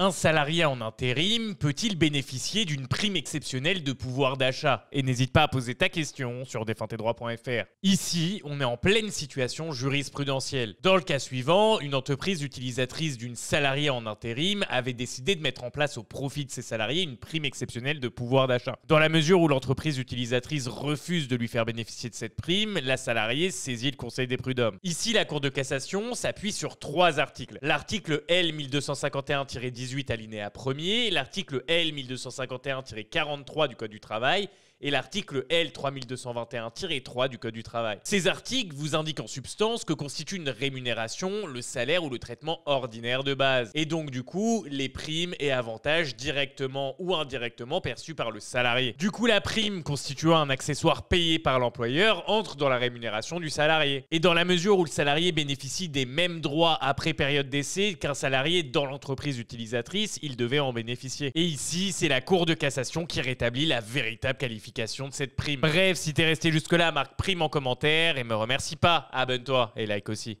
Un salarié en intérim peut-il bénéficier d'une prime exceptionnelle de pouvoir d'achat Et n'hésite pas à poser ta question sur défuntedroit.fr. Ici, on est en pleine situation jurisprudentielle. Dans le cas suivant, une entreprise utilisatrice d'une salariée en intérim avait décidé de mettre en place au profit de ses salariés une prime exceptionnelle de pouvoir d'achat. Dans la mesure où l'entreprise utilisatrice refuse de lui faire bénéficier de cette prime, la salariée saisit le Conseil des prud'hommes. Ici, la Cour de cassation s'appuie sur trois articles. L'article l 1251 10 alinéa 1 l'article L1251-43 du Code du travail et l'article L3221-3 du Code du travail. Ces articles vous indiquent en substance que constitue une rémunération, le salaire ou le traitement ordinaire de base, et donc du coup les primes et avantages directement ou indirectement perçus par le salarié. Du coup la prime constituant un accessoire payé par l'employeur entre dans la rémunération du salarié. Et dans la mesure où le salarié bénéficie des mêmes droits après période d'essai qu'un salarié dans l'entreprise utilisatrice, il devait en bénéficier. Et ici c'est la Cour de cassation qui rétablit la véritable qualification de cette prime. Bref, si t'es resté jusque-là, marque prime en commentaire et me remercie pas. Abonne-toi et like aussi.